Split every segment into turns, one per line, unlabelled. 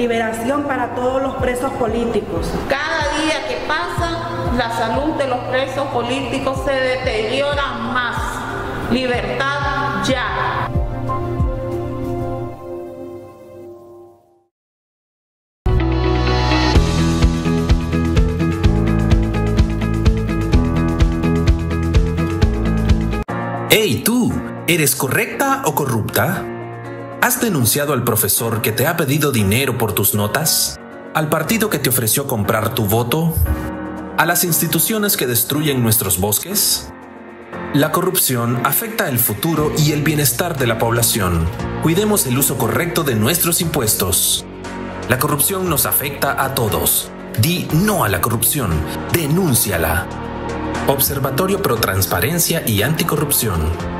liberación para todos los presos políticos. Cada día que pasa, la salud de los presos políticos se deteriora más. Libertad ya.
Hey tú, ¿eres correcta o corrupta? ¿Has denunciado al profesor que te ha pedido dinero por tus notas? ¿Al partido que te ofreció comprar tu voto? ¿A las instituciones que destruyen nuestros bosques? La corrupción afecta el futuro y el bienestar de la población. Cuidemos el uso correcto de nuestros impuestos. La corrupción nos afecta a todos. Di no a la corrupción. Denúnciala. Observatorio Pro Transparencia y Anticorrupción.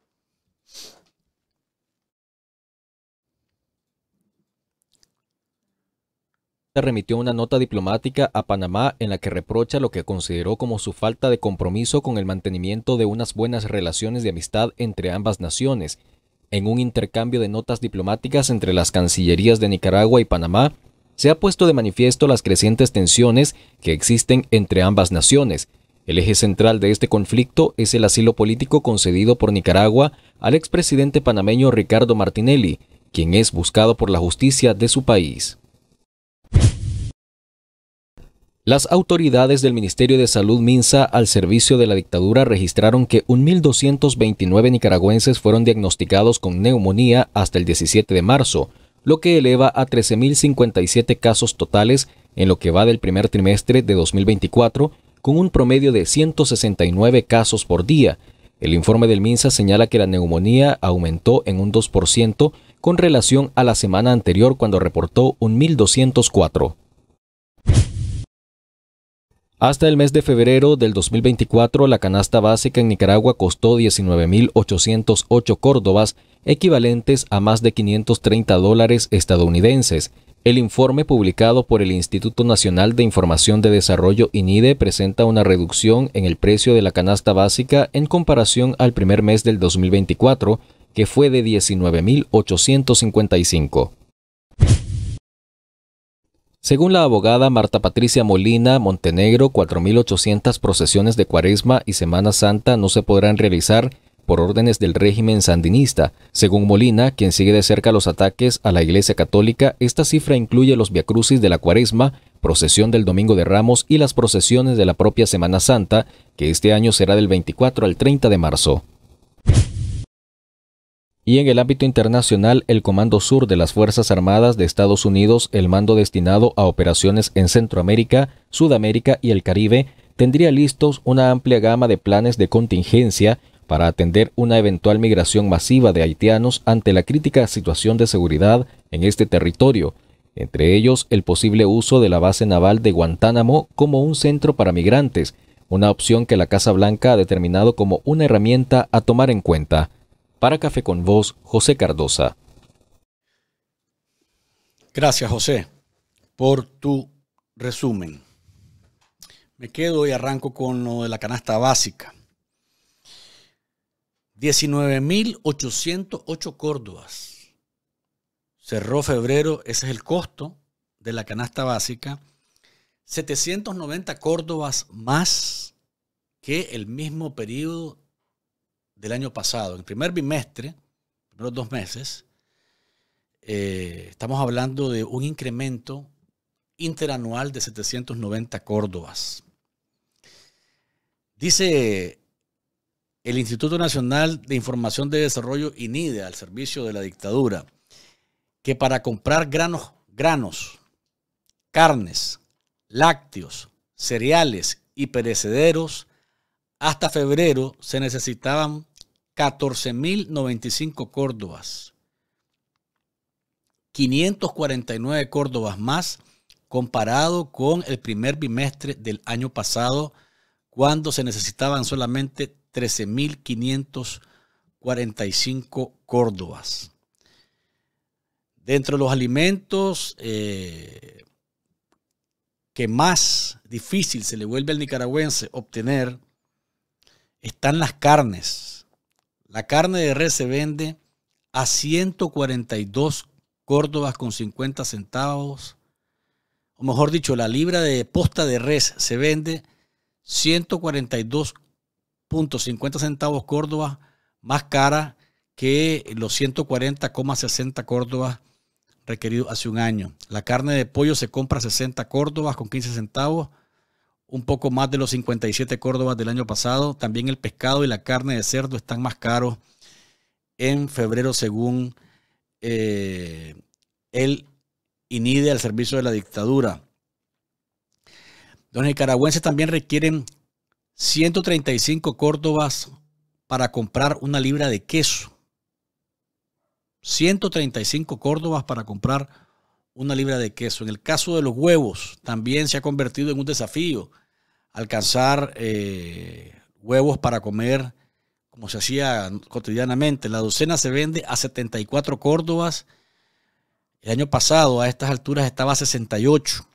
remitió una nota diplomática a Panamá en la que reprocha lo que consideró como su falta de compromiso con el mantenimiento de unas buenas relaciones de amistad entre ambas naciones. En un intercambio de notas diplomáticas entre las Cancillerías de Nicaragua y Panamá, se ha puesto de manifiesto las crecientes tensiones que existen entre ambas naciones. El eje central de este conflicto es el asilo político concedido por Nicaragua al expresidente panameño Ricardo Martinelli, quien es buscado por la justicia de su país. Las autoridades del Ministerio de Salud Minsa al servicio de la dictadura registraron que 1.229 nicaragüenses fueron diagnosticados con neumonía hasta el 17 de marzo, lo que eleva a 13.057 casos totales en lo que va del primer trimestre de 2024, con un promedio de 169 casos por día. El informe del MINSA señala que la neumonía aumentó en un 2% con relación a la semana anterior cuando reportó 1.204. Hasta el mes de febrero del 2024, la canasta básica en Nicaragua costó 19.808 córdobas, equivalentes a más de 530 dólares estadounidenses. El informe publicado por el Instituto Nacional de Información de Desarrollo INIDE presenta una reducción en el precio de la canasta básica en comparación al primer mes del 2024, que fue de 19.855. Según la abogada Marta Patricia Molina, Montenegro, 4.800 procesiones de Cuaresma y Semana Santa no se podrán realizar por órdenes del régimen sandinista. Según Molina, quien sigue de cerca los ataques a la Iglesia Católica, esta cifra incluye los viacrucis de la Cuaresma, procesión del Domingo de Ramos y las procesiones de la propia Semana Santa, que este año será del 24 al 30 de marzo. Y en el ámbito internacional, el Comando Sur de las Fuerzas Armadas de Estados Unidos, el mando destinado a operaciones en Centroamérica, Sudamérica y el Caribe, tendría listos una amplia gama de planes de contingencia para atender una eventual migración masiva de haitianos ante la crítica situación de seguridad en este territorio, entre ellos el posible uso de la base naval de Guantánamo como un centro para migrantes, una opción que la Casa Blanca ha determinado como una herramienta a tomar en cuenta. Para Café con Vos, José Cardosa. Gracias, José, por tu resumen.
Me quedo y arranco con lo de la canasta básica. 19.808 Córdobas. Cerró febrero, ese es el costo de la canasta básica. 790 Córdobas más que el mismo periodo del año pasado, en el primer bimestre, primeros dos meses, eh, estamos hablando de un incremento interanual de 790 córdobas. Dice el Instituto Nacional de Información de Desarrollo, INIDE, al servicio de la dictadura, que para comprar granos, granos, carnes, lácteos, cereales y perecederos, hasta febrero se necesitaban 14.095 Córdobas. 549 Córdobas más comparado con el primer bimestre del año pasado, cuando se necesitaban solamente 13.545 Córdobas. Dentro de los alimentos eh, que más difícil se le vuelve al nicaragüense obtener están las carnes la carne de res se vende a 142 córdobas con 50 centavos. O mejor dicho, la libra de posta de res se vende 142.50 centavos córdobas más cara que los 140,60 córdobas requeridos hace un año. La carne de pollo se compra a 60 córdobas con 15 centavos un poco más de los 57 Córdobas del año pasado. También el pescado y la carne de cerdo están más caros en febrero según él eh, el INIDE al servicio de la dictadura. Los nicaragüenses también requieren 135 Córdobas para comprar una libra de queso. 135 Córdobas para comprar una libra de queso. En el caso de los huevos, también se ha convertido en un desafío alcanzar eh, huevos para comer como se hacía cotidianamente. La docena se vende a 74 Córdobas. El año pasado a estas alturas estaba a 68.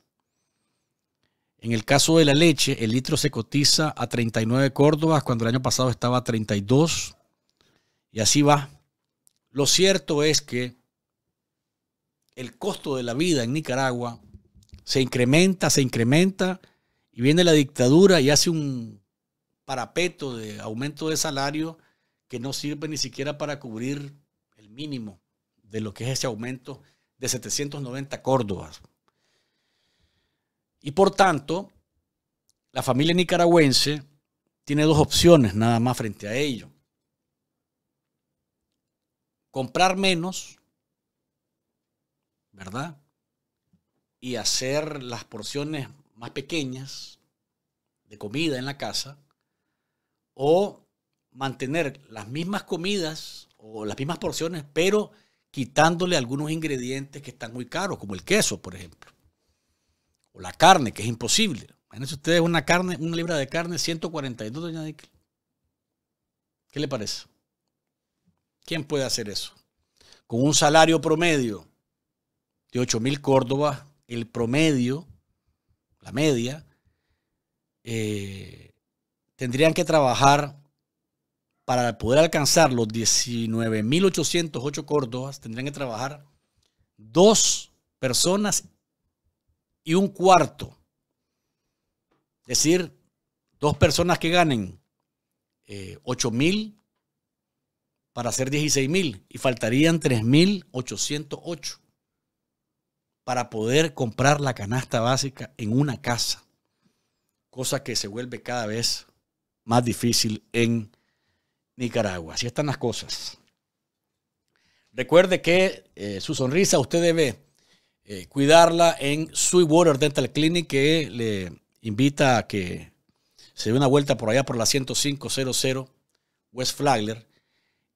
En el caso de la leche, el litro se cotiza a 39 Córdobas cuando el año pasado estaba a 32. Y así va. Lo cierto es que el costo de la vida en Nicaragua se incrementa, se incrementa y viene la dictadura y hace un parapeto de aumento de salario que no sirve ni siquiera para cubrir el mínimo de lo que es ese aumento de 790 córdobas. Y por tanto, la familia nicaragüense tiene dos opciones nada más frente a ello. Comprar menos, ¿verdad? Y hacer las porciones más pequeñas de comida en la casa o mantener las mismas comidas o las mismas porciones, pero quitándole algunos ingredientes que están muy caros, como el queso, por ejemplo, o la carne, que es imposible. Imagínense ustedes una carne, una libra de carne, 142, doña Dickel. ¿Qué le parece? ¿Quién puede hacer eso? Con un salario promedio de 8.000 mil Córdoba, el promedio media, eh, tendrían que trabajar para poder alcanzar los 19.808 Córdobas, tendrían que trabajar dos personas y un cuarto. Es decir, dos personas que ganen 8.000 eh, para hacer 16.000 y faltarían 3.808 para poder comprar la canasta básica en una casa, cosa que se vuelve cada vez más difícil en Nicaragua. Así están las cosas. Recuerde que eh, su sonrisa usted debe eh, cuidarla en Sweetwater Dental Clinic, que le invita a que se dé una vuelta por allá por la 10500 West Flagler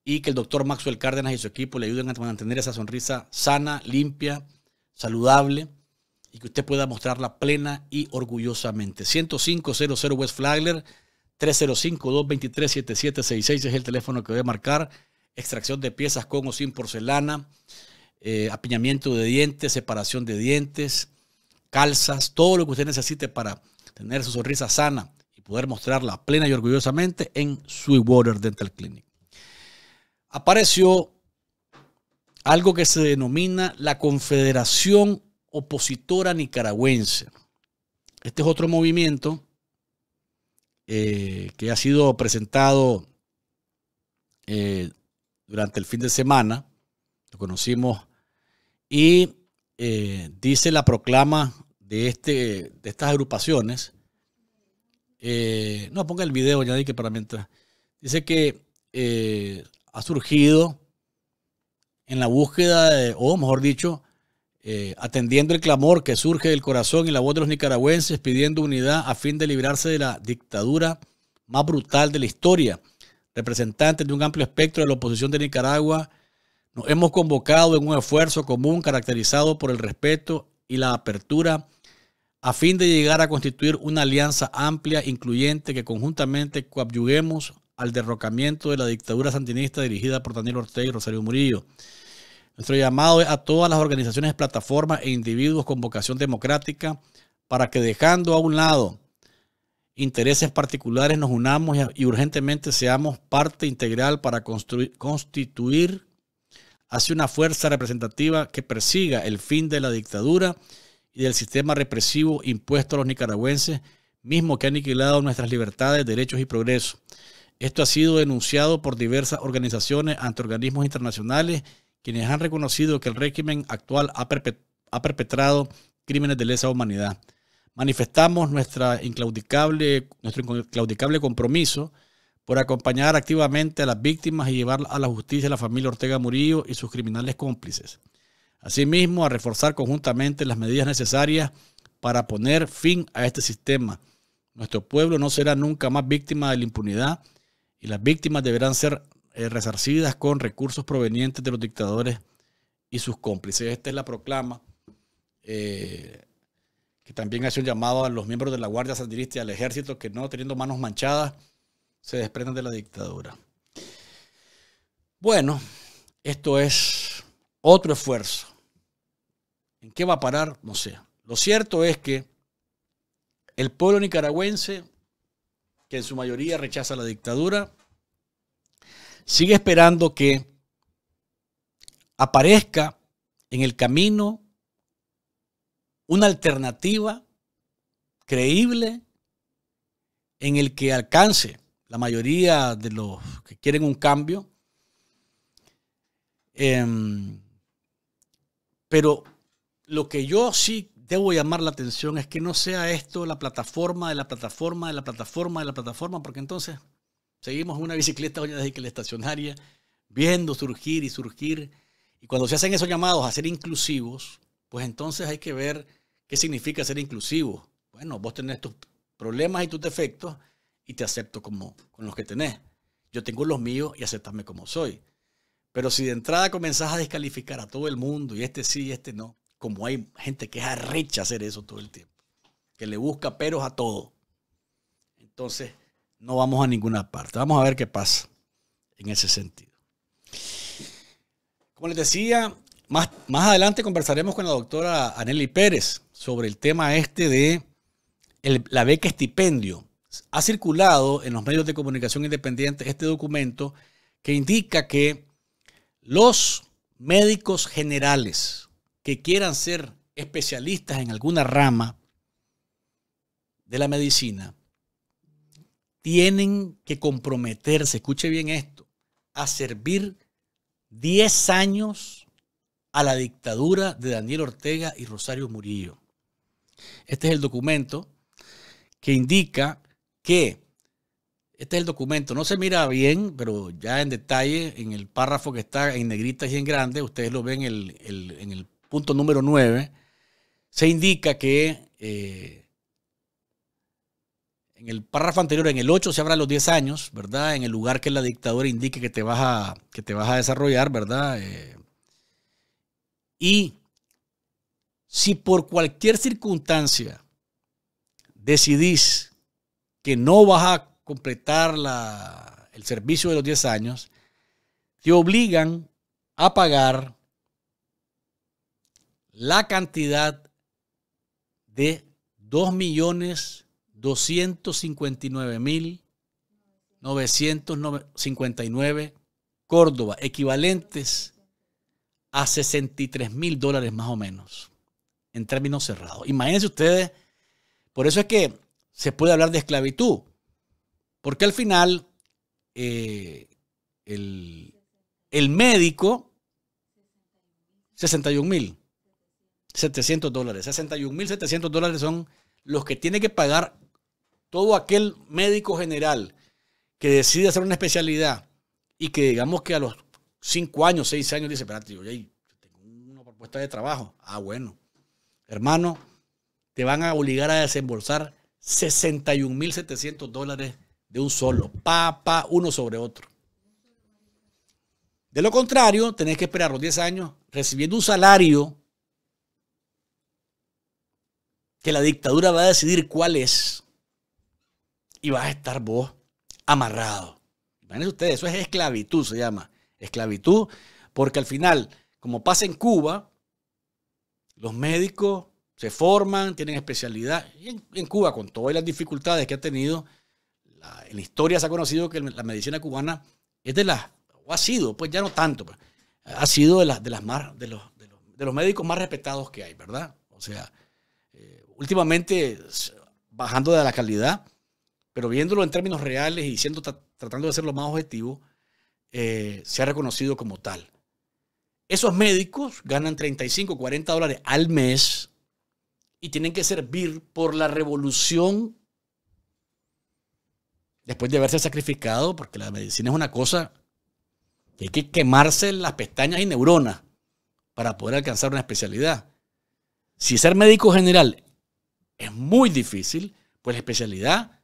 y que el doctor Maxwell Cárdenas y su equipo le ayuden a mantener esa sonrisa sana, limpia saludable y que usted pueda mostrarla plena y orgullosamente. 10500 West Flagler, 305-223-7766 es el teléfono que voy a marcar. Extracción de piezas con o sin porcelana, eh, apiñamiento de dientes, separación de dientes, calzas, todo lo que usted necesite para tener su sonrisa sana y poder mostrarla plena y orgullosamente en Sweetwater Dental Clinic. Apareció algo que se denomina la Confederación Opositora Nicaragüense. Este es otro movimiento eh, que ha sido presentado eh, durante el fin de semana, lo conocimos, y eh, dice la proclama de, este, de estas agrupaciones. no, ponga el video, ya que para mientras. Dice que ha surgido en la búsqueda, de, o mejor dicho, eh, atendiendo el clamor que surge del corazón y la voz de los nicaragüenses pidiendo unidad a fin de librarse de la dictadura más brutal de la historia. Representantes de un amplio espectro de la oposición de Nicaragua, nos hemos convocado en un esfuerzo común caracterizado por el respeto y la apertura a fin de llegar a constituir una alianza amplia, incluyente, que conjuntamente coadyuguemos al derrocamiento de la dictadura sandinista dirigida por Daniel Ortega y Rosario Murillo. Nuestro llamado es a todas las organizaciones, plataformas e individuos con vocación democrática para que dejando a un lado intereses particulares nos unamos y urgentemente seamos parte integral para constituir hacia una fuerza representativa que persiga el fin de la dictadura y del sistema represivo impuesto a los nicaragüenses, mismo que ha aniquilado nuestras libertades, derechos y progreso. Esto ha sido denunciado por diversas organizaciones ante organismos internacionales quienes han reconocido que el régimen actual ha, perpetrado crímenes de lesa humanidad. Manifestamos nuestra nuestro inclaudicable compromiso por acompañar activamente a las víctimas y llevar a la justicia a la familia Ortega Murillo y sus criminales cómplices. Asimismo, a reforzar conjuntamente las medidas necesarias para poner fin a este sistema. Nuestro pueblo no será nunca más víctima de la impunidad y las víctimas deberán ser eh, resarcidas con recursos provenientes de los dictadores y sus cómplices. Esta es la proclama eh, que también hace un llamado a los miembros de la Guardia Sandinista y al ejército que no teniendo manos manchadas se desprendan de la dictadura. Bueno, esto es otro esfuerzo. ¿En qué va a parar? No sé. Lo cierto es que el pueblo nicaragüense, que en su mayoría rechaza la dictadura, sigue esperando que aparezca en el camino una alternativa creíble en el que alcance la mayoría de los que quieren un cambio. Em, pero lo que yo sí debo llamar la atención es que no sea esto la plataforma de la plataforma de la plataforma de la plataforma, porque entonces Seguimos una bicicleta desde que la estacionaria, viendo surgir y surgir. Y cuando se hacen esos llamados a ser inclusivos, pues entonces hay que ver qué significa ser inclusivo. Bueno, vos tenés tus problemas y tus defectos y te acepto como con los que tenés. Yo tengo los míos y aceptame como soy. Pero si de entrada comenzás a descalificar a todo el mundo y este sí y este no, como hay gente que es arrecha hacer eso todo el tiempo, que le busca peros a todo. Entonces, no vamos a ninguna parte. Vamos a ver qué pasa en ese sentido. Como les decía, más, adelante conversaremos con la doctora Aneli Pérez sobre el tema este de la beca estipendio. Ha circulado en los medios de comunicación independientes este documento que indica que los médicos generales que quieran ser especialistas en alguna rama de la medicina tienen que comprometerse, escuche bien esto, a servir 10 años a la dictadura de Daniel Ortega y Rosario Murillo. Este es el documento que indica que, este es el documento, no se mira bien, pero ya en detalle, en el párrafo que está en negrita y en grande, ustedes lo ven en el, punto número 9, se indica que... Eh, en el párrafo anterior, en el 8, se habla los 10 años, ¿verdad? En el lugar que la dictadura indique que te vas a, que te vas a desarrollar, ¿verdad? Eh, y si por cualquier circunstancia decidís que no vas a completar el servicio de los 10 años, te obligan a pagar la cantidad de 2 millones 259.959 Córdoba, equivalentes a 63 mil dólares más o menos, en términos cerrados. Imagínense ustedes, por eso es que se puede hablar de esclavitud, porque al final eh, el, médico, 61 mil, 700 dólares, 61 mil 700 dólares son los que tiene que pagar todo aquel médico general que decide hacer una especialidad y que digamos que a los cinco años, seis años dice, espérate, yo tengo una propuesta de trabajo. Ah, bueno. Hermano, te van a obligar a desembolsar 61.700 dólares de un solo, pa, pa, uno sobre otro. De lo contrario, tenés que esperar los 10 años recibiendo un salario que la dictadura va a decidir cuál es y vas a estar vos amarrado. Imagínense ustedes, eso es esclavitud, se llama. Esclavitud, porque al final, como pasa en Cuba, los médicos se forman, tienen especialidad. Y en, Cuba, con todas las dificultades que ha tenido, en la historia se ha conocido que la medicina cubana es de las, o ha sido, pues ya no tanto, pues, ha sido de, las, de, las más, de, los, de, los, médicos más respetados que hay, ¿verdad? O sea, eh, últimamente, bajando de la calidad, pero viéndolo en términos reales y tratando de ser lo más objetivo, eh, se ha reconocido como tal. Esos médicos ganan 35, 40 dólares al mes y tienen que servir por la revolución después de haberse sacrificado, porque la medicina es una cosa que hay que quemarse las pestañas y neuronas para poder alcanzar una especialidad. Si ser médico general es muy difícil, pues la especialidad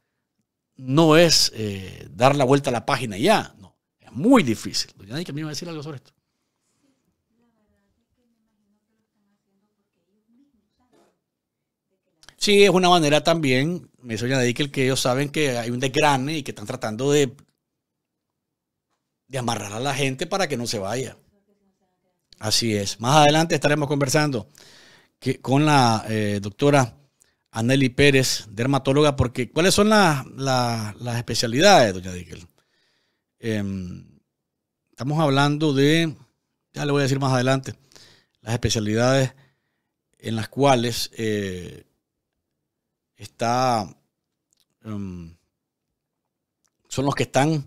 no es eh, dar la vuelta a la página ya, no, es muy difícil. Doña me va a decir algo sobre esto. Sí, es una manera también, me dice Doña que, que ellos saben que hay un desgrane y que están tratando de, de amarrar a la gente para que no se vaya. Así es. Más adelante estaremos conversando que, con la eh, doctora Anneli Pérez, dermatóloga, porque ¿cuáles son las especialidades, doña Díquel. Em, estamos hablando de, ya le voy a decir más adelante, las especialidades en las cuales eh, está, em, son los que están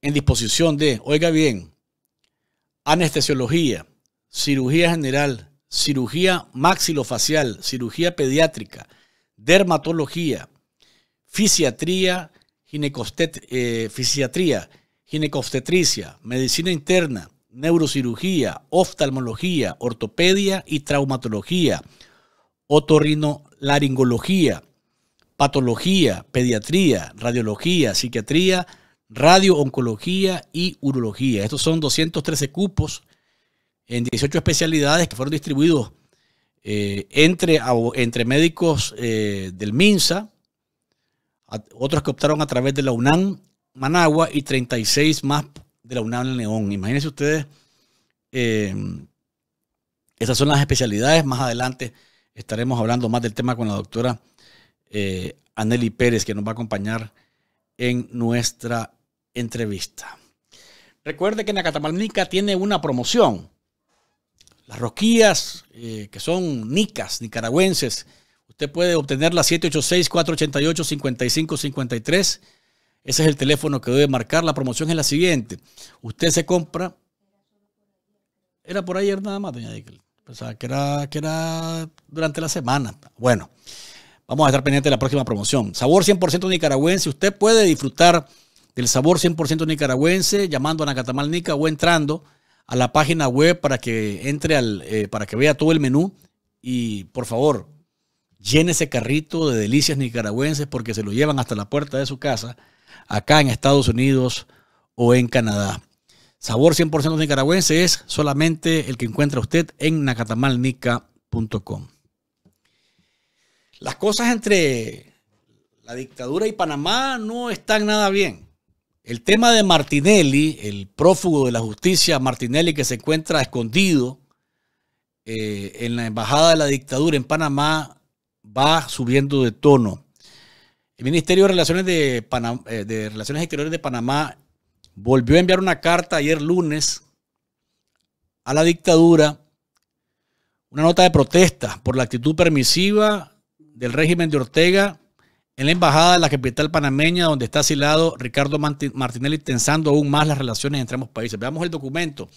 en disposición de, oiga bien, anestesiología, cirugía general, cirugía maxilofacial, cirugía pediátrica, dermatología, fisiatría, ginecostetricia, eh, fisiatría, medicina interna, neurocirugía, oftalmología, ortopedia y traumatología, otorrinolaringología, patología, pediatría, radiología, psiquiatría, radiooncología y urología. Estos son 213 cupos en 18 especialidades que fueron distribuidos eh, entre, entre médicos eh, del MINSA, otros que optaron a través de la UNAM Managua y 36 más de la UNAM León. Imagínense ustedes, em, esas son las especialidades. Más adelante estaremos hablando más del tema con la doctora eh, Aneli Pérez, que nos va a acompañar en nuestra entrevista. Recuerde que Nacatamalnica tiene una promoción. Las roquillas eh, que son nicas, nicaragüenses, usted puede obtener las 786-488-5553. Ese es el teléfono que debe marcar. La promoción es la siguiente. Usted se compra... Era por ayer nada más, doña Dickel. Pensaba que era, que era durante la semana. Bueno, vamos a estar pendientes de la próxima promoción. Sabor 100% nicaragüense. Usted puede disfrutar del sabor 100% nicaragüense llamando a Nacatamal Nica o entrando a la página web para que entre al, eh, para que vea todo el menú y por favor llene ese carrito de delicias nicaragüenses porque se lo llevan hasta la puerta de su casa acá en Estados Unidos o en Canadá. Sabor 100% nicaragüense es solamente el que encuentra usted en nacatamalnica.com. Las cosas entre la dictadura y Panamá no están nada bien. El tema de Martinelli, el prófugo de la justicia, Martinelli que se encuentra escondido eh, en la embajada de la dictadura en Panamá, va subiendo de tono. El Ministerio de Relaciones, de, eh, de Relaciones Exteriores de Panamá volvió a enviar una carta ayer lunes a la dictadura, una nota de protesta por la actitud permisiva del régimen de Ortega en la embajada de la capital panameña, donde está asilado Ricardo Martinelli, tensando aún más las relaciones entre ambos países. Veamos el documento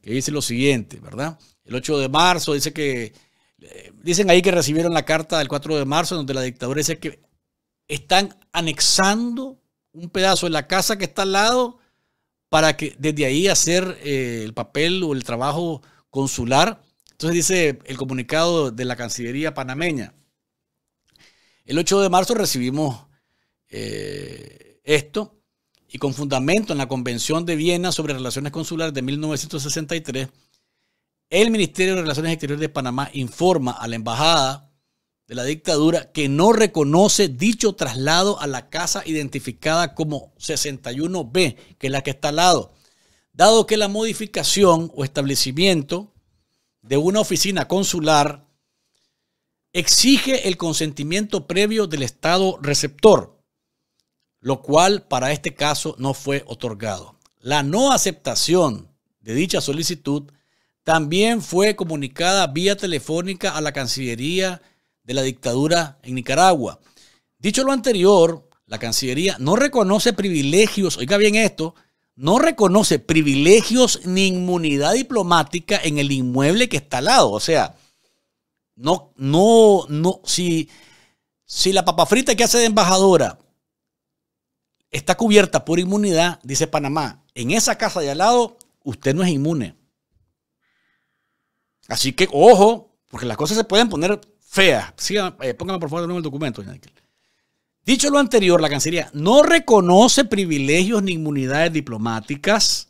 que dice lo siguiente, ¿verdad? El 8 de marzo dice que, eh, dicen ahí que recibieron la carta del 4 de marzo, donde la dictadura dice que están anexando un pedazo de la casa que está al lado para que desde ahí hacer eh, el papel o el trabajo consular. Entonces dice el comunicado de la Cancillería panameña. El 8 de marzo recibimos eh, esto y con fundamento en la Convención de Viena sobre Relaciones Consulares de 1963, el Ministerio de Relaciones Exteriores de Panamá informa a la Embajada de la dictadura que no reconoce dicho traslado a la casa identificada como 61B, que es la que está al lado, dado que la modificación o establecimiento de una oficina consular exige el consentimiento previo del Estado receptor, lo cual para este caso no fue otorgado. La no aceptación de dicha solicitud también fue comunicada vía telefónica a la Cancillería de la dictadura en Nicaragua. Dicho lo anterior, la Cancillería no reconoce privilegios, oiga bien esto, no reconoce privilegios ni inmunidad diplomática en el inmueble que está al lado. O sea, no, no, no, si, si la papa frita que hace de embajadora está cubierta por inmunidad, dice Panamá, en esa casa de al lado, usted no es inmune. Así que, ojo, porque las cosas se pueden poner feas. Síganme, ah, eh, póngame por favor el documento, Dicho lo anterior, la Cancillería no reconoce privilegios ni inmunidades diplomáticas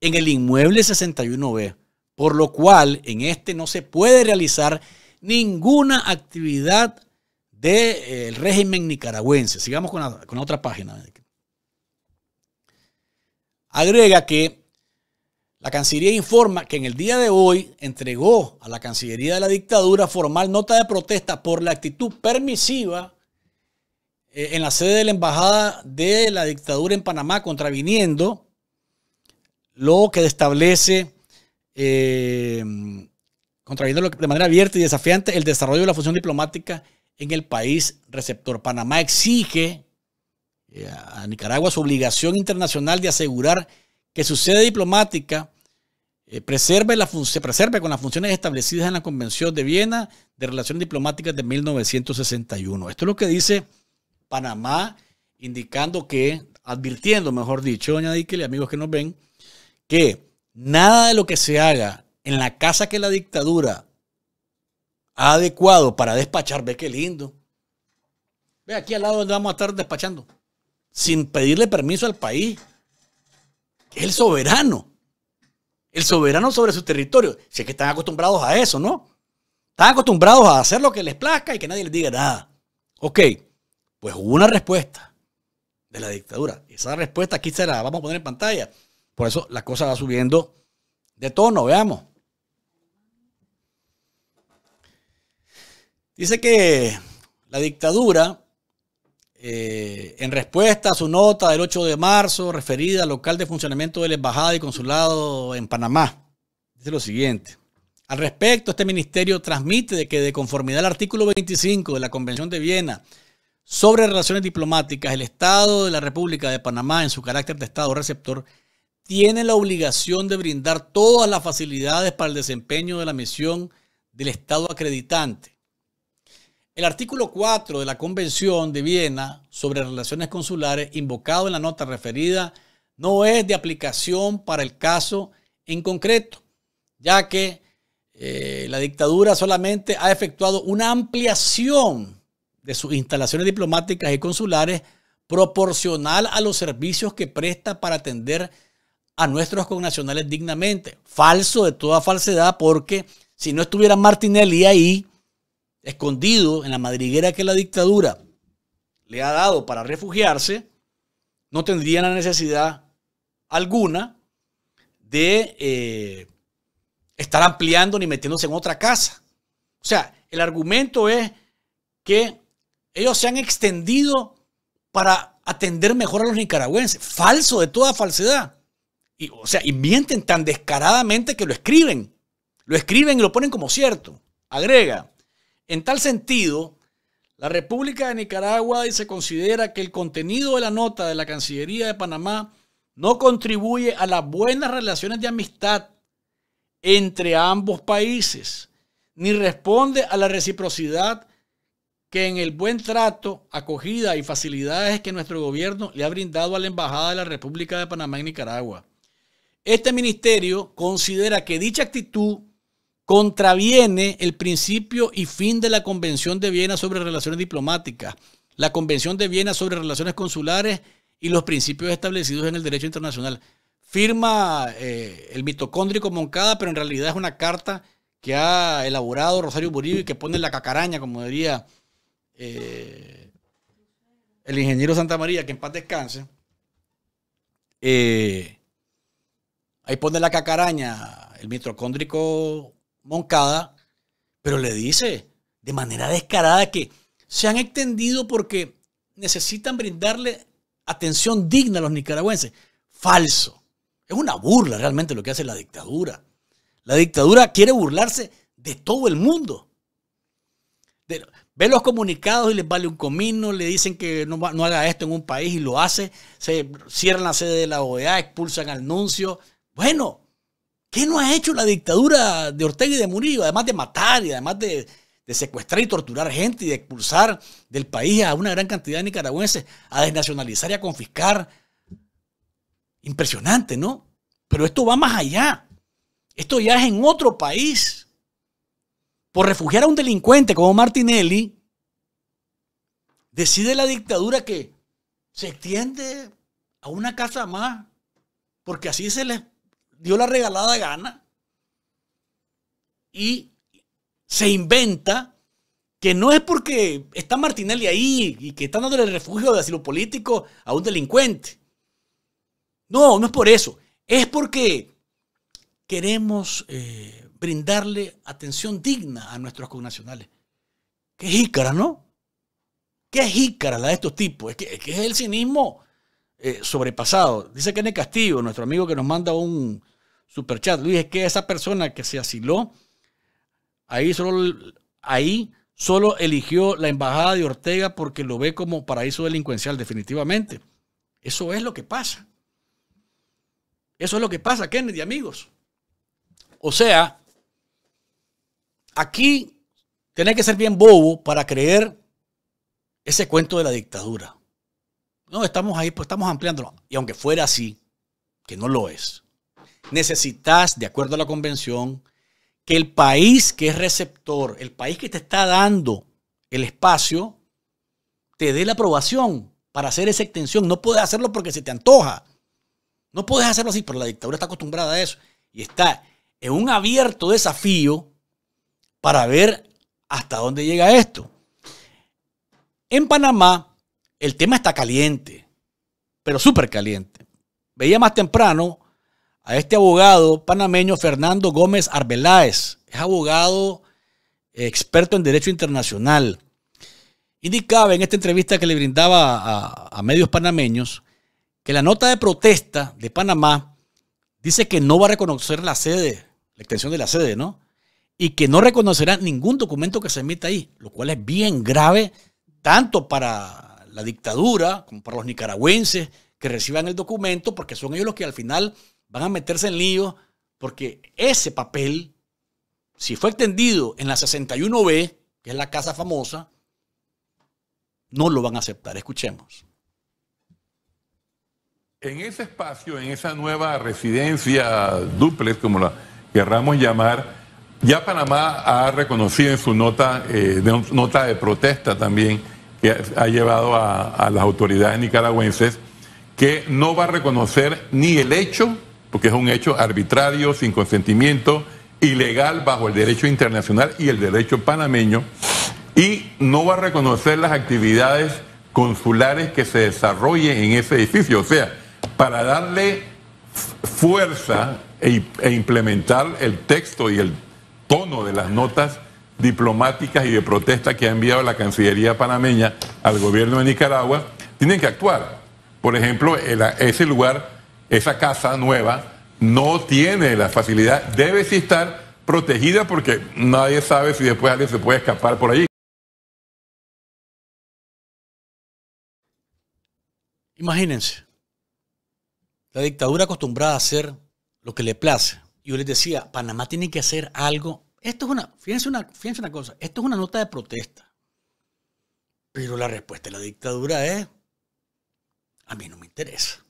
en el inmueble 61B por lo cual en este no se puede realizar ninguna actividad del eh, régimen nicaragüense. Sigamos con otra página. Agrega que la Cancillería informa que en el día de hoy entregó a la Cancillería de la dictadura formal nota de protesta por la actitud permisiva eh, en la sede de la Embajada de la dictadura en Panamá, contraviniendo lo que establece eh, de manera abierta y desafiante el desarrollo de la función diplomática en el país receptor. Panamá exige eh, a Nicaragua su obligación internacional de asegurar que su sede diplomática eh, preserve se preserve con las funciones establecidas en la Convención de Viena de Relaciones Diplomáticas de 1961. Esto es lo que dice Panamá, indicando que, advirtiendo, mejor dicho, doña que y amigos que nos ven, que Nada de lo que se haga en la casa que la dictadura ha adecuado para despachar, ve qué lindo. Ve aquí al lado donde vamos a estar despachando, sin pedirle permiso al país. Es el soberano. El soberano sobre su territorio. Si es que están acostumbrados a eso, ¿no? Están acostumbrados a hacer lo que les plazca y que nadie les diga nada. Ok, pues hubo una respuesta de la dictadura. Esa respuesta aquí se la vamos a poner en pantalla. Por eso la cosa va subiendo de tono, veamos. Dice que la dictadura, eh, en respuesta a su nota del 8 de marzo referida al local de funcionamiento de la Embajada y Consulado en Panamá, dice lo siguiente. Al respecto, este ministerio transmite que de conformidad al artículo 25 de la Convención de Viena sobre relaciones diplomáticas, el Estado de la República de Panamá, en su carácter de Estado receptor, tiene la obligación de brindar todas las facilidades para el desempeño de la misión del Estado acreditante. El artículo 4 de la Convención de Viena sobre Relaciones Consulares, invocado en la nota referida, no es de aplicación para el caso en concreto, ya que eh, la dictadura solamente ha efectuado una ampliación de sus instalaciones diplomáticas y consulares proporcional a los servicios que presta para atender a nuestros connacionales dignamente. Falso de toda falsedad porque si no estuviera Martinelli ahí, escondido en la madriguera que la dictadura le ha dado para refugiarse, no tendría la necesidad alguna de eh, estar ampliando ni metiéndose en otra casa. O sea, el argumento es que ellos se han extendido para atender mejor a los nicaragüenses. Falso de toda falsedad. Y, o sea, y mienten tan descaradamente que lo escriben. Lo escriben y lo ponen como cierto. Agrega, en tal sentido, la República de Nicaragua se considera que el contenido de la nota de la Cancillería de Panamá no contribuye a las buenas relaciones de amistad entre ambos países, ni responde a la reciprocidad que en el buen trato, acogida y facilidades que nuestro gobierno le ha brindado a la Embajada de la República de Panamá en Nicaragua. Este ministerio considera que dicha actitud contraviene el principio y fin de la Convención de Viena sobre Relaciones Diplomáticas, la Convención de Viena sobre Relaciones Consulares y los principios establecidos en el derecho internacional. Firma eh, el mitocóndrico Moncada, pero en realidad es una carta que ha elaborado Rosario Burillo y que pone la cacaraña, como diría eh, el ingeniero Santa María, que en paz descanse. Eh, Ahí pone la cacaraña el mitocóndrico Moncada, pero le dice de manera descarada que se han extendido porque necesitan brindarle atención digna a los nicaragüenses. Falso. Es una burla realmente lo que hace la dictadura. La dictadura quiere burlarse de todo el mundo. ve los comunicados y les vale un comino, le dicen que no, haga esto en un país y lo hace, se cierran la sede de la OEA, expulsan al nuncio, bueno, ¿qué no ha hecho la dictadura de Ortega y de Murillo? Además de matar y además de, secuestrar y torturar gente y de expulsar del país a una gran cantidad de nicaragüenses, a desnacionalizar y a confiscar. Impresionante, ¿no? Pero esto va más allá. Esto ya es en otro país. Por refugiar a un delincuente como Martinelli, decide la dictadura que se extiende a una casa más, porque así se les dio la regalada gana y se inventa que no es porque está Martinelli ahí y que está dándole refugio de asilo político a un delincuente. No, no es por eso. Es porque queremos eh, brindarle atención digna a nuestros connacionales. Qué jícara, ¿no? Qué jícara la de estos tipos. es, que es el cinismo eh, sobrepasado. Dice Kenneth Castillo, nuestro amigo que nos manda un superchat. Luis, es que esa persona que se asiló, ahí solo, ahí solo eligió la embajada de Ortega porque lo ve como paraíso delincuencial, definitivamente. Eso es lo que pasa. Eso es lo que pasa, Kennedy, amigos. O sea, aquí tenés que ser bien bobo para creer ese cuento de la dictadura. No, estamos ahí, pues estamos ampliándolo. Y aunque fuera así, que no lo es, necesitas, de acuerdo a la convención, que el país que es receptor, el país que te está dando el espacio, te dé la aprobación para hacer esa extensión. No puedes hacerlo porque se te antoja. No puedes hacerlo así, pero la dictadura está acostumbrada a eso. Y está en un abierto desafío para ver hasta dónde llega esto. En Panamá, el tema está caliente, pero súper caliente. Veía más temprano a este abogado panameño Fernando Gómez Arbeláez. Es abogado eh, experto en derecho internacional. Indicaba en esta entrevista que le brindaba a, a medios panameños que la nota de protesta de Panamá dice que no va a reconocer la sede, la extensión de la sede, ¿no? Y que no reconocerá ningún documento que se emita ahí, lo cual es bien grave tanto para la dictadura, como para los nicaragüenses que reciban el documento, porque son ellos los que al final van a meterse en lío, porque ese papel, si fue extendido en la 61B, que es la casa famosa, no lo van a aceptar. Escuchemos.
En ese espacio, en esa nueva residencia duplex, como la querramos llamar, ya Panamá ha reconocido en su nota, eh, nota de protesta también, ha llevado a, las autoridades nicaragüenses, que no va a reconocer ni el hecho, porque es un hecho arbitrario, sin consentimiento, ilegal bajo el derecho internacional y el derecho panameño, y no va a reconocer las actividades consulares que se desarrollen en ese edificio. O sea, para darle fuerza e, e implementar el texto y el tono de las notas diplomáticas y de protesta que ha enviado la Cancillería panameña al gobierno de Nicaragua, tienen que actuar. Por ejemplo, ese lugar, esa casa nueva, no tiene la facilidad, debe estar protegida porque nadie sabe si después alguien se puede escapar por allí. Imagínense, la dictadura
acostumbrada a hacer lo que le place. Yo les decía, Panamá tiene que hacer algo esto es una, fíjense una, cosa, esto es una nota de protesta. Pero la respuesta de la dictadura es, a mí no me interesa.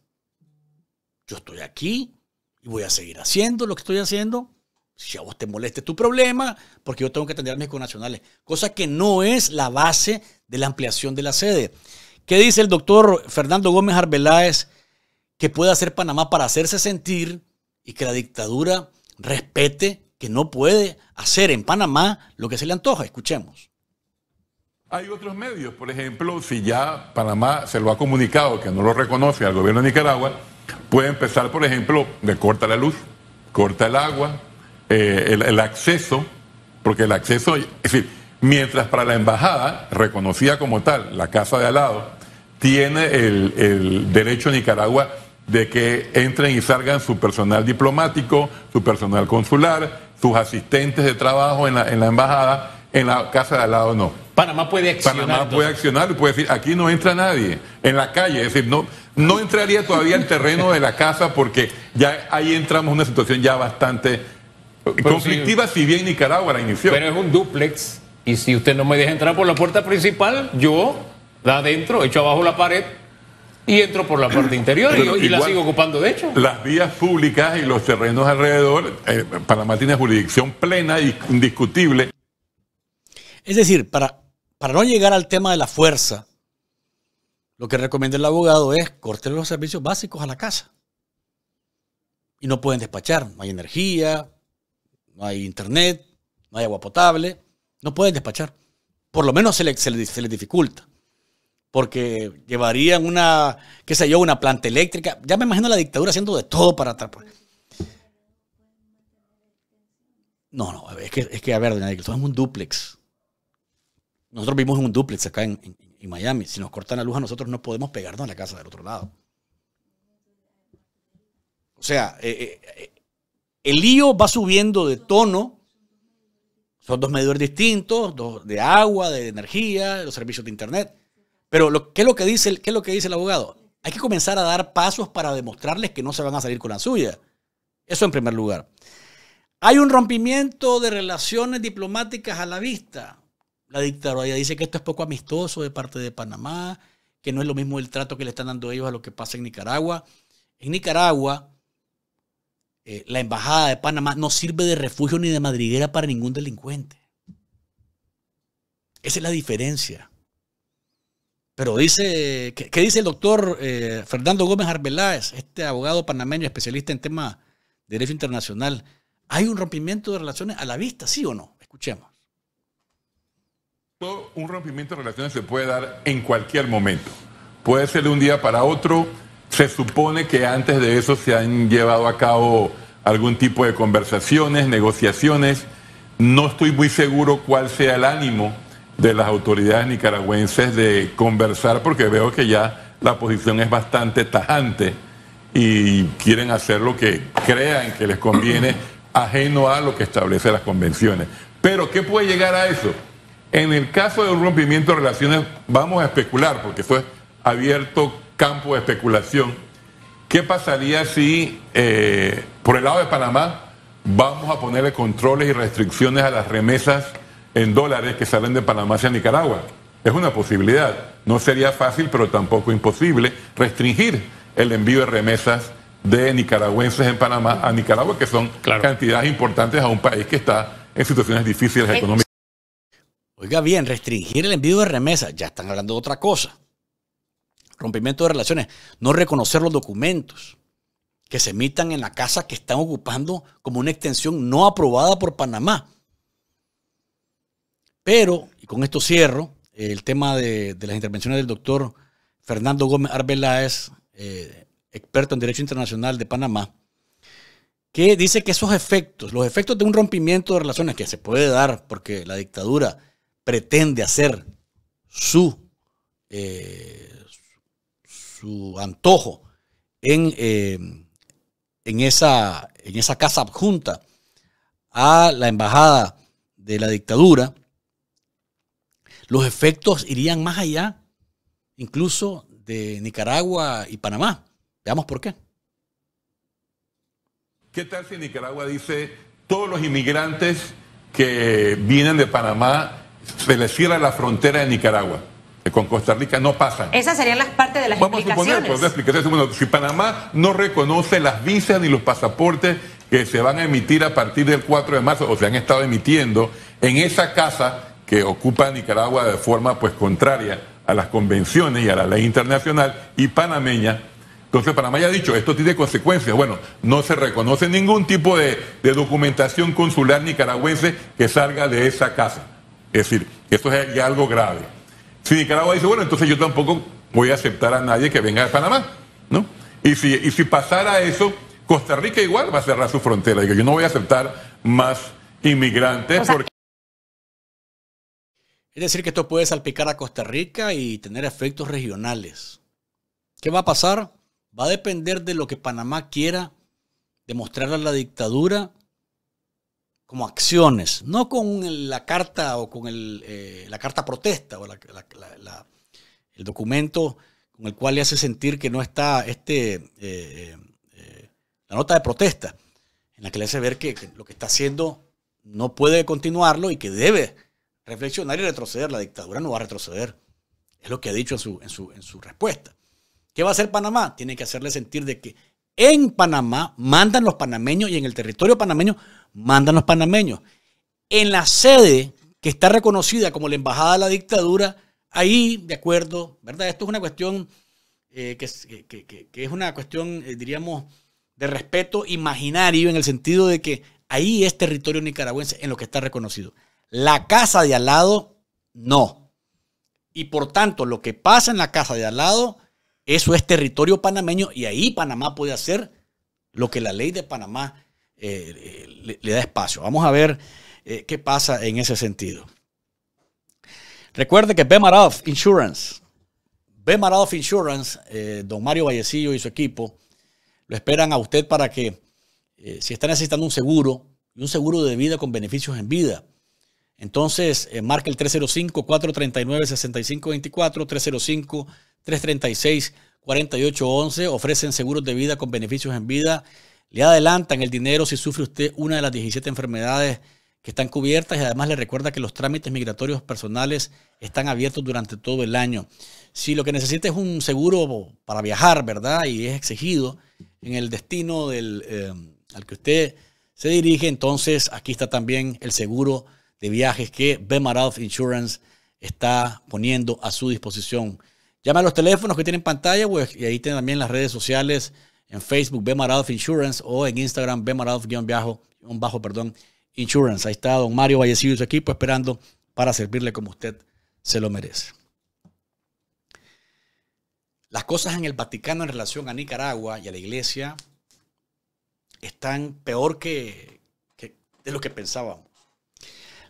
Yo estoy aquí y voy a seguir haciendo lo que estoy haciendo. Si a vos te moleste tu problema, porque yo tengo que atender a mis connacionales. Cosa que no es la base de la ampliación de la sede. ¿Qué dice el doctor Fernando Gómez Arbeláez que puede hacer Panamá para hacerse sentir y que la dictadura respete que no puede hacer en Panamá lo que se le antoja. Escuchemos.
Hay otros medios, por ejemplo, si ya Panamá se lo ha comunicado, que no lo reconoce al gobierno de Nicaragua, puede empezar, por ejemplo, de corta la luz, corta el agua, eh, el, acceso, porque el acceso, es decir, mientras para la embajada, reconocida como tal, la casa de al lado, tiene el, derecho a Nicaragua de que entren y salgan su personal diplomático, su personal consular, sus asistentes de trabajo en la, embajada, en la casa de al lado no. Panamá puede accionar. Panamá puede accionar y puede decir, aquí no entra nadie, en la calle. Es decir, no, no entraría todavía el terreno de la casa porque ya ahí entramos en una situación ya bastante conflictiva, si, bien Nicaragua la inició. Pero es un duplex y si usted no me deja entrar por la puerta principal, yo, de adentro, echo abajo la pared, y entro por la parte interior y, la sigo ocupando de hecho. Las vías públicas y los terrenos alrededor, eh, para Panamá tiene jurisdicción plena y indiscutible. Es decir, para, para no llegar al tema de la fuerza,
lo que recomienda el abogado es cortar los servicios básicos a la casa. Y no pueden despachar, no hay energía, no hay internet, no hay agua potable, no pueden despachar. Por lo menos se les se le, se le dificulta porque llevarían una, qué sé yo, una planta eléctrica. Ya me imagino la dictadura haciendo de todo para atrapar. No, no, es que, es que a ver, doña Dick, es un duplex. Nosotros vivimos en un duplex acá en, Miami. Si nos cortan la luz a nosotros no podemos pegarnos a la casa del otro lado. O sea, eh, eh, eh, el lío va subiendo de tono. Son dos medidores distintos, dos, de agua, de energía, los servicios de internet pero ¿qué, es lo que dice el, lo que dice el abogado? Hay que comenzar a dar pasos para demostrarles que no se van a salir con la suya. Eso en primer lugar. Hay un rompimiento de relaciones diplomáticas a la vista. La dictadura dice que esto es poco amistoso de parte de Panamá, que no es lo mismo el trato que le están dando ellos a lo que pasa en Nicaragua. En Nicaragua, eh, la embajada de Panamá no sirve de refugio ni de madriguera para ningún delincuente. Esa es la diferencia. Pero dice, ¿qué, dice el doctor eh, Fernando Gómez Arbeláez, este abogado panameño especialista en temas de derecho internacional? ¿Hay un rompimiento de relaciones a la vista, sí o no? Escuchemos.
Un rompimiento de relaciones se puede dar en cualquier momento. Puede ser de un día para otro. Se supone que antes de eso se han llevado a cabo algún tipo de conversaciones, negociaciones. No estoy muy seguro cuál sea el ánimo de las autoridades nicaragüenses de conversar, porque veo que ya la posición es bastante tajante y quieren hacer lo que crean que les conviene, ajeno a lo que establece las convenciones. Pero, ¿qué puede llegar a eso? En el caso de un rompimiento de relaciones, vamos a especular, porque eso es abierto campo de especulación. ¿Qué pasaría si, eh, por el lado de Panamá, vamos a ponerle controles y restricciones a las remesas? en dólares que salen de Panamá hacia Nicaragua. Es una posibilidad. No sería fácil, pero tampoco imposible restringir el envío de remesas de nicaragüenses en Panamá a Nicaragua, que son cantidades importantes a un país que está en situaciones difíciles eh, económicas. Oiga bien, restringir el envío de remesas, ya están hablando de otra cosa.
Rompimiento de relaciones, no reconocer los documentos que se emitan en la casa que están ocupando como una extensión no aprobada por Panamá. Pero, y con esto cierro, el tema de, las intervenciones del doctor Fernando Gómez Arbeláez, eh, experto en Derecho Internacional de Panamá, que dice que esos efectos, los efectos de un rompimiento de relaciones que se puede dar porque la dictadura pretende hacer su, eh, su antojo en, eh, en, esa, en esa casa adjunta a la embajada de la dictadura, los efectos irían más allá
incluso de Nicaragua y Panamá. Veamos por qué. ¿Qué tal si Nicaragua dice todos los inmigrantes que vienen de Panamá se les cierra la frontera de Nicaragua? que con Costa Rica no pasan. Esas
serían las partes de las implicaciones. Vamos a
suponer, pues, si Panamá no reconoce las visas ni los pasaportes que se van a emitir a partir del 4 de marzo, o se han estado emitiendo, en esa casa que ocupa Nicaragua de forma pues contraria a las convenciones y a la ley internacional y panameña. Entonces Panamá ya ha dicho, esto tiene consecuencias. Bueno, no se reconoce ningún tipo de, de documentación consular nicaragüense que salga de esa casa. Es decir, esto es ya algo grave. Si Nicaragua dice, bueno, entonces yo tampoco voy a aceptar a nadie que venga de Panamá, ¿no? Y si, y si pasara eso, Costa Rica igual va a cerrar su frontera. Digo, yo no voy a aceptar más inmigrantes porque...
Es decir, que esto puede salpicar a Costa Rica y tener efectos regionales. ¿Qué va a pasar? Va a depender de lo que Panamá quiera demostrar a la dictadura como acciones, no con la carta o con eh, la carta protesta o el documento con el cual le hace sentir que no está este, eh, eh, la nota de protesta, en la que le hace ver que, que lo que está haciendo no puede continuarlo y que debe reflexionar y retroceder. La dictadura no va a retroceder. Es lo que ha dicho en su, su, en su respuesta. ¿Qué va a hacer Panamá? Tiene que hacerle sentir de que en Panamá mandan los panameños y en el territorio panameño mandan los panameños. En la sede que está reconocida como la Embajada de la Dictadura, ahí, de acuerdo, ¿verdad? Esto es una cuestión eh, que, es una cuestión, eh, diríamos, de respeto imaginario en el sentido de que ahí es territorio nicaragüense en lo que está reconocido. La casa de al lado, no. Y por tanto, lo que pasa en la casa de al lado, eso es territorio panameño y ahí Panamá puede hacer lo que la ley de Panamá eh, le, da espacio. Vamos a ver eh, qué pasa en ese sentido. Recuerde que Bemaroff Insurance, Bemaroff Insurance, eh, don Mario Vallecillo y su equipo lo esperan a usted para que, si está necesitando un seguro, un seguro de vida con beneficios en vida, entonces, eh, marca el 305-439-6524, 305-336-4811. Ofrecen seguros de vida con beneficios en vida. Le adelantan el dinero si sufre usted una de las 17 enfermedades que están cubiertas y además le recuerda que los trámites migratorios personales están abiertos durante todo el año. Si lo que necesita es un seguro para viajar, ¿verdad? Y es exigido en el destino eh, al que usted se dirige, entonces aquí está también el seguro de viajes que Bemaralf Insurance está poniendo a su disposición. Llama a los teléfonos que tienen pantalla pues, y ahí tienen también las redes sociales en Facebook Bemaralf Insurance o en Instagram Bemaralf-viajo un bajo, perdón, Insurance. Ahí está don Mario Vallecillo y su equipo esperando para servirle como usted se lo merece. Las cosas en el Vaticano en relación a Nicaragua y a la iglesia están peor que de lo que pensábamos.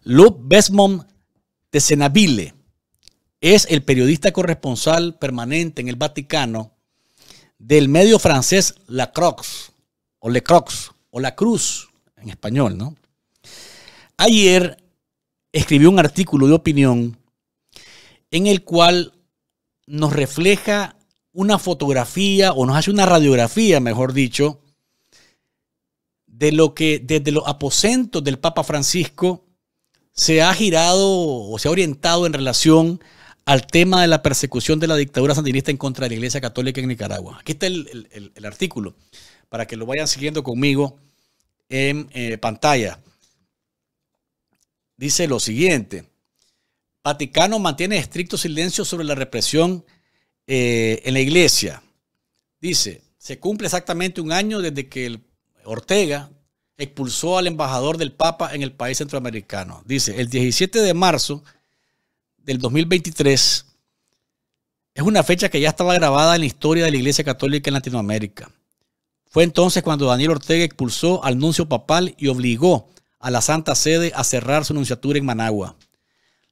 Luc Besmond de Senabile es el periodista corresponsal permanente en el Vaticano del medio francés La Croix, o Le Croix, o La Cruz en español, ¿no? Ayer escribió un artículo de opinión en el cual nos refleja una fotografía o nos hace una radiografía, mejor dicho, de lo que desde los aposentos del Papa Francisco se ha girado o se ha orientado en relación al tema de la persecución de la dictadura sandinista en contra de la Iglesia Católica en Nicaragua. Aquí está el, artículo para que lo vayan siguiendo conmigo en eh, pantalla. Dice lo siguiente. Vaticano mantiene estricto silencio sobre la represión eh, en la iglesia. Dice, se cumple exactamente un año desde que el Ortega expulsó al embajador del Papa en el país centroamericano. Dice, el 17 de marzo del 2023 es una fecha que ya estaba grabada en la historia de la Iglesia Católica en Latinoamérica. Fue entonces cuando Daniel Ortega expulsó al nuncio papal y obligó a la Santa Sede a cerrar su nunciatura en Managua.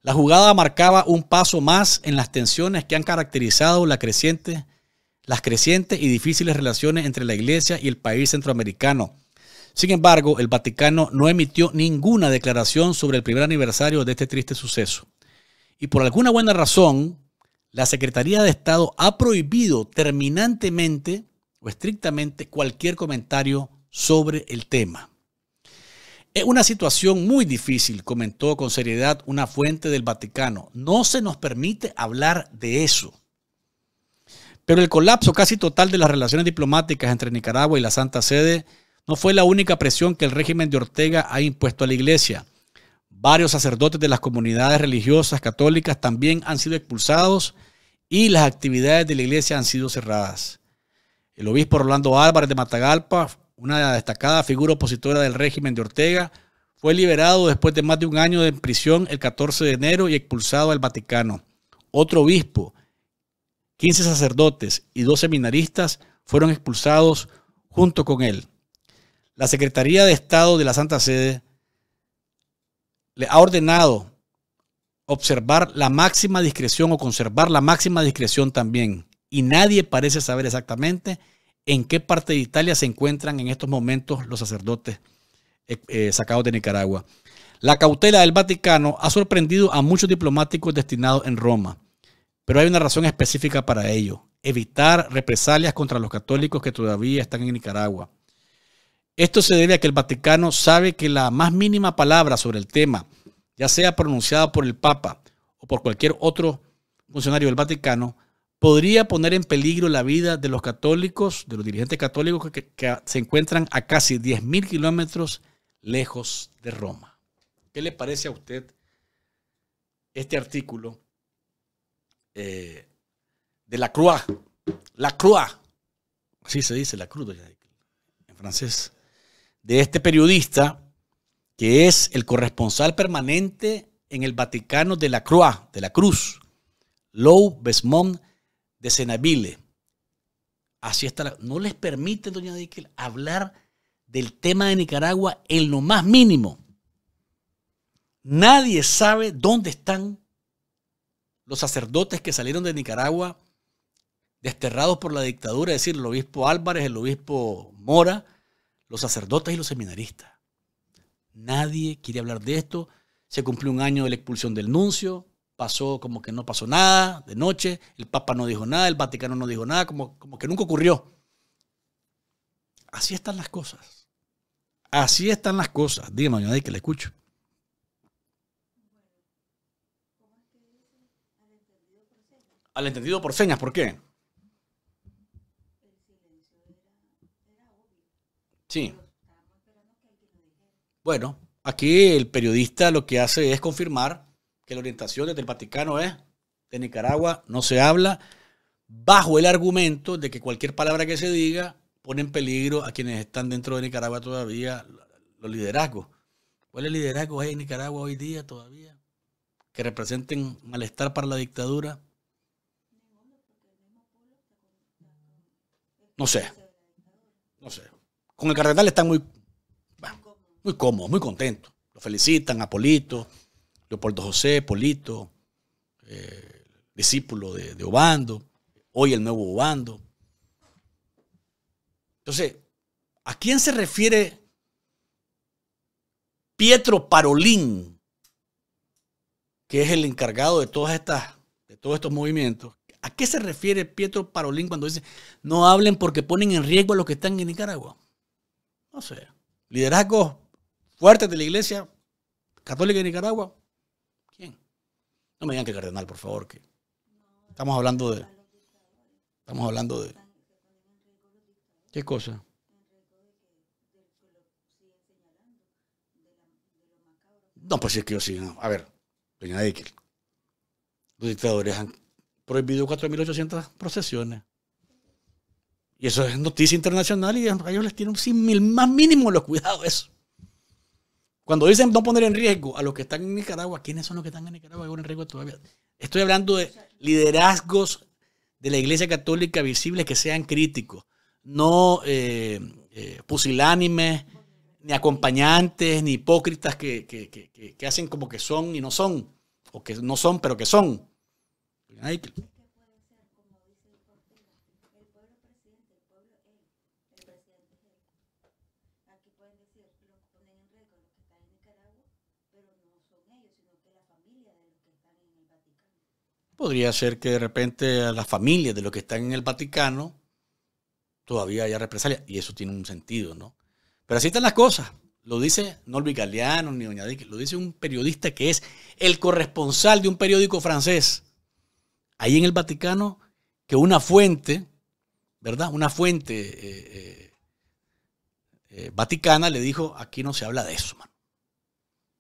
La jugada marcaba un paso más en las tensiones que han caracterizado la creciente, las crecientes y difíciles relaciones entre la Iglesia y el país centroamericano sin embargo, el Vaticano no emitió ninguna declaración sobre el primer aniversario de este triste suceso. Y por alguna buena razón, la Secretaría de Estado ha prohibido terminantemente o estrictamente cualquier comentario sobre el tema. Es una situación muy difícil, comentó con seriedad una fuente del Vaticano. No se nos permite hablar de eso. Pero el colapso casi total de las relaciones diplomáticas entre Nicaragua y la Santa Sede no fue la única presión que el régimen de Ortega ha impuesto a la iglesia. Varios sacerdotes de las comunidades religiosas católicas también han sido expulsados y las actividades de la iglesia han sido cerradas. El obispo Rolando Álvarez de Matagalpa, una destacada figura opositora del régimen de Ortega, fue liberado después de más de un año de prisión el 14 de enero y expulsado al Vaticano. Otro obispo, 15 sacerdotes y dos seminaristas fueron expulsados junto con él la Secretaría de Estado de la Santa Sede le ha ordenado observar la máxima discreción o conservar la máxima discreción también. Y nadie parece saber exactamente en qué parte de Italia se encuentran en estos momentos los sacerdotes eh, eh, sacados de Nicaragua. La cautela del Vaticano ha sorprendido a muchos diplomáticos destinados en Roma, pero hay una razón específica para ello, evitar represalias contra los católicos que todavía están en Nicaragua. Esto se debe a que el Vaticano sabe que la más mínima palabra sobre el tema, ya sea pronunciada por el Papa o por cualquier otro funcionario del Vaticano, podría poner en peligro la vida de los católicos, de los dirigentes católicos que, se encuentran a casi 10.000 kilómetros lejos de Roma. ¿Qué le parece a usted este artículo eh, de la Croix? La Croix. Así se dice la Cruz, en francés de este periodista, que es el corresponsal permanente en el Vaticano de la Croix, de la Cruz, Lou Besmont de Senabile. Así está. La, no les permite, doña Dickel, hablar del tema de Nicaragua en lo más mínimo. Nadie sabe dónde están los sacerdotes que salieron de Nicaragua desterrados por la dictadura, es decir, el obispo Álvarez, el obispo Mora, los sacerdotes y los seminaristas. Nadie quiere hablar de esto. Se cumplió un año de la expulsión del nuncio, pasó como que no pasó nada de noche, el Papa no dijo nada, el Vaticano no dijo nada, como, como que nunca ocurrió. Así están las cosas. Así están las cosas. Dígame, nadie que le escucho. Al entendido por señas, ¿por qué? Sí. Bueno, aquí el periodista lo que hace es confirmar que la orientación desde el Vaticano es de Nicaragua no se habla bajo el argumento de que cualquier palabra que se diga pone en peligro a quienes están dentro de Nicaragua todavía, los liderazgos. ¿Cuáles liderazgos el liderazgo hay en Nicaragua hoy día todavía? Que representen malestar para la dictadura. No sé. No sé con el Cardenal están muy, muy cómodos, muy contentos. Lo felicitan a Polito, Leopoldo José, Polito, eh, discípulo de, Obando, hoy el nuevo Obando. Entonces, ¿a quién se refiere Pietro Parolín, que es el encargado de todas estas, de todos estos movimientos? ¿A qué se refiere Pietro Parolín cuando dice no hablen porque ponen en riesgo a los que están en Nicaragua? no sé, liderazgos fuertes de la iglesia católica de Nicaragua, ¿quién? No me digan que cardenal, por favor, que estamos hablando de... Estamos hablando de... ¿Qué cosa? No, pues es que yo sí, A ver, doña Dickel, los dictadores han prohibido 4.800 procesiones. Y eso es noticia internacional y ellos les tienen sin mil más mínimo los cuidados eso. Cuando dicen no poner en riesgo a los que están en Nicaragua, ¿quiénes son los que están en Nicaragua en riesgo todavía? Estoy hablando de liderazgos de la Iglesia Católica visibles que sean críticos, no eh, eh, pusilánimes, ni acompañantes, ni hipócritas que, que, hacen como que son y no son, o que no son, pero que son. Podría ser que de repente a las familias de los que están en el Vaticano todavía haya represalia, Y eso tiene un sentido, ¿no? Pero así están las cosas. Lo dice no Galeano ni Doña lo dice un periodista que es el corresponsal de un periódico francés. Ahí en el Vaticano, que una fuente, ¿verdad? Una fuente eh, eh, eh, vaticana le dijo, aquí no se habla de eso, mano.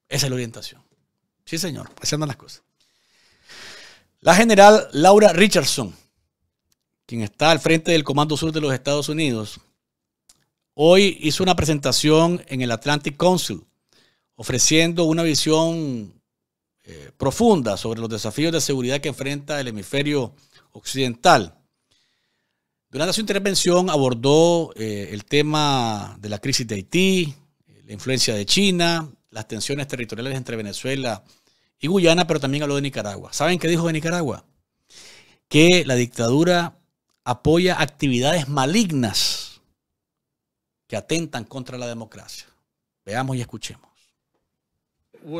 Esa es la orientación. Sí, señor, así andan las cosas. La general Laura Richardson, quien está al frente del Comando Sur de los Estados Unidos, hoy hizo una presentación en el Atlantic Council ofreciendo una visión eh, profunda sobre los desafíos de seguridad que enfrenta el hemisferio occidental. Durante su intervención abordó eh, el tema de la crisis de Haití, la influencia de China, las tensiones territoriales entre Venezuela y y Guyana, pero también habló de Nicaragua. ¿Saben qué dijo de Nicaragua? Que la dictadura apoya actividades malignas que atentan contra la democracia. Veamos y escuchemos.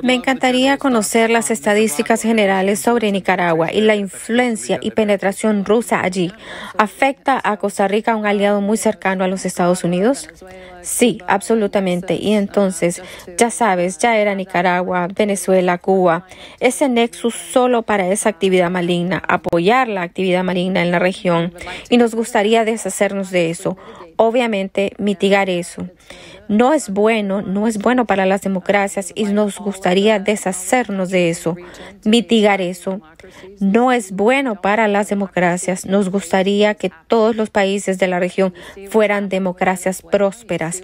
Me encantaría conocer las estadísticas generales sobre Nicaragua y la influencia y penetración rusa allí. ¿Afecta a Costa Rica un aliado muy cercano a los Estados Unidos? Sí, absolutamente. Y entonces, ya sabes, ya era Nicaragua, Venezuela, Cuba. Ese nexus solo para esa actividad maligna, apoyar la actividad maligna en la región. Y nos gustaría deshacernos de eso. Obviamente, mitigar eso. No es bueno, no es bueno para las democracias y nos gustaría deshacernos de eso, mitigar eso. No es bueno para las democracias. Nos gustaría que todos los países de la región fueran democracias prósperas,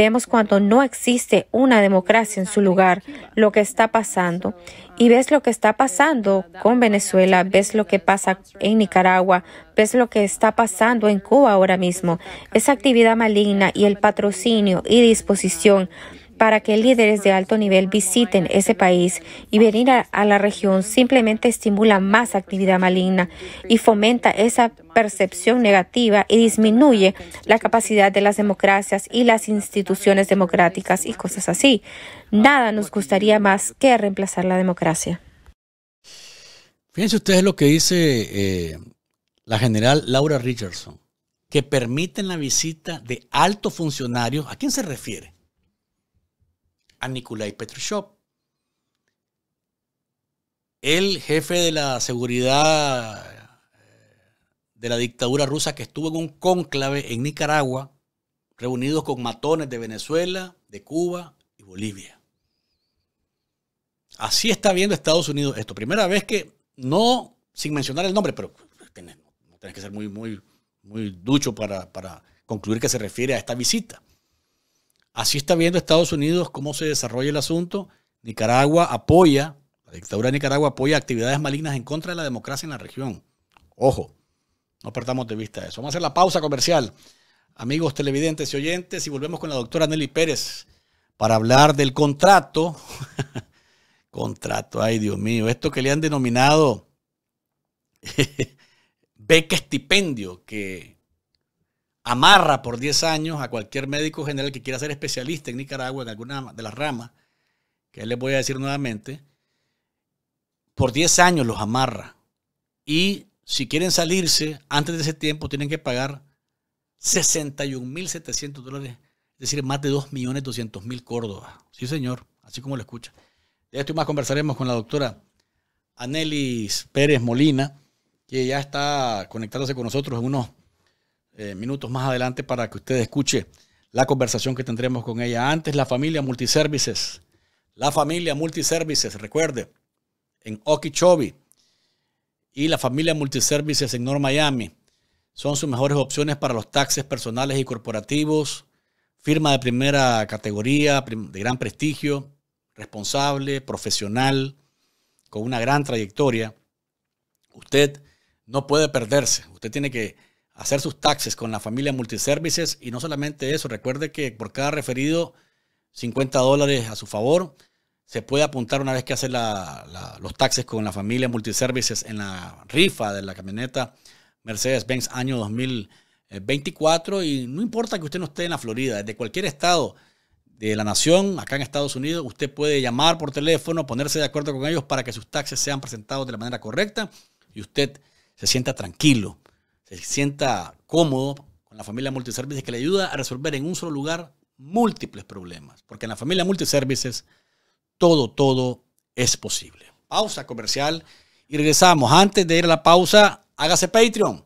Vemos cuando no existe una democracia en su lugar, lo que está pasando. Y ves lo que está pasando con Venezuela, ves lo que pasa en Nicaragua, ves lo que está pasando en Cuba ahora mismo. Esa actividad maligna y el patrocinio y disposición para que líderes de alto nivel visiten ese país y venir a, la región simplemente estimula más actividad maligna y fomenta esa percepción negativa y disminuye la capacidad de las democracias y las instituciones democráticas y cosas así. Nada nos gustaría más que reemplazar la democracia.
Fíjense ustedes lo que dice eh, la general Laura Richardson, que permiten la visita de altos funcionarios. ¿A quién se refiere? a Nikolai Petrushov, el jefe de la seguridad eh, de la dictadura rusa que estuvo en un cónclave en Nicaragua, reunidos con matones de Venezuela, de Cuba y Bolivia. Así está viendo Estados Unidos esto. Primera vez que, no sin mencionar el nombre, pero no tenés que ser muy, muy, muy ducho para concluir que se refiere a esta visita. Así está viendo Estados Unidos cómo se desarrolla el asunto. Nicaragua apoya, la dictadura de Nicaragua apoya actividades malignas en contra de la democracia en la región. Ojo, no perdamos de vista eso. Vamos a hacer la pausa comercial, amigos televidentes y oyentes, y volvemos con la doctora Nelly Pérez para hablar del contrato. contrato, ay Dios mío, esto que le han denominado beca estipendio, que amarra por 10 años a cualquier médico general que quiera ser especialista en Nicaragua en alguna de las ramas, que les voy a decir nuevamente, por 10 años los amarra. Y si quieren salirse antes de ese tiempo, tienen que pagar 61.700 dólares, es decir, más de 2.200.000 córdobas. Sí, señor, así como lo escucha. De esto más conversaremos con la doctora Anelis Pérez Molina, que ya está conectándose con nosotros en unos eh, minutos más adelante para que usted escuche la conversación que tendremos con ella. Antes, la familia Multiservices. La familia Multiservices, recuerde, en Okeechobee y la familia Multiservices en North Miami son sus mejores opciones para los taxes personales y corporativos. Firma de primera categoría, de gran prestigio, responsable, profesional, con una gran trayectoria. Usted no puede perderse. Usted tiene que hacer sus taxes con la familia Multiservices y no solamente eso, recuerde que por cada referido, 50 dólares a su favor. Se puede apuntar una vez que hace los taxes con la familia Multiservices en la rifa de la camioneta Mercedes-Benz año 2024 y no importa que usted no esté en la Florida, desde cualquier estado de la nación, acá en Estados Unidos, usted puede llamar por teléfono, ponerse de acuerdo con ellos para que sus taxes sean presentados de la manera correcta y usted se sienta tranquilo se sienta cómodo con la familia multiservices que le ayuda a resolver en un solo lugar múltiples problemas. Porque en la familia multiservices todo, todo es posible. Pausa comercial y regresamos. Antes de ir a la pausa, hágase Patreon.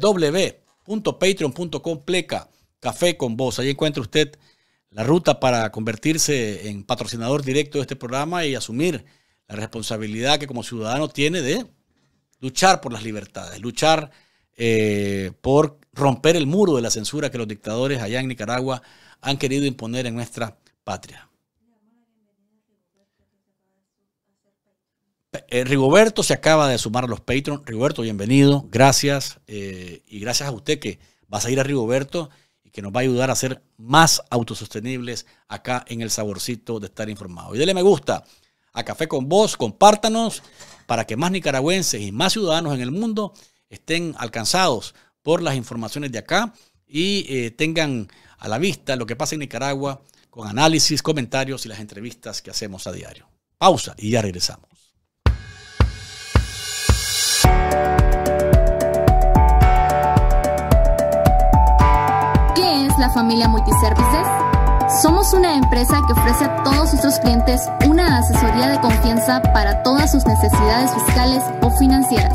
www.patreon.com pleca café con Voz. Ahí encuentra usted la ruta para convertirse en patrocinador directo de este programa y asumir la responsabilidad que como ciudadano tiene de luchar por las libertades, luchar eh, por romper el muro de la censura que los dictadores allá en Nicaragua han querido imponer en nuestra patria. Eh, Rigoberto se acaba de sumar a los Patreon. Rigoberto, bienvenido. Gracias. Eh, y gracias a usted que va a ir a Rigoberto y que nos va a ayudar a ser más autosostenibles acá en el saborcito de estar informado. Y dele me gusta a Café con Vos, compártanos para que más nicaragüenses y más ciudadanos en el mundo estén alcanzados por las informaciones de acá y eh, tengan a la vista lo que pasa en Nicaragua con análisis, comentarios y las entrevistas que hacemos a diario. Pausa y ya regresamos. ¿Qué
es la familia Multiservices? Somos una empresa que ofrece a todos nuestros clientes una asesoría de confianza para todas sus necesidades fiscales o financieras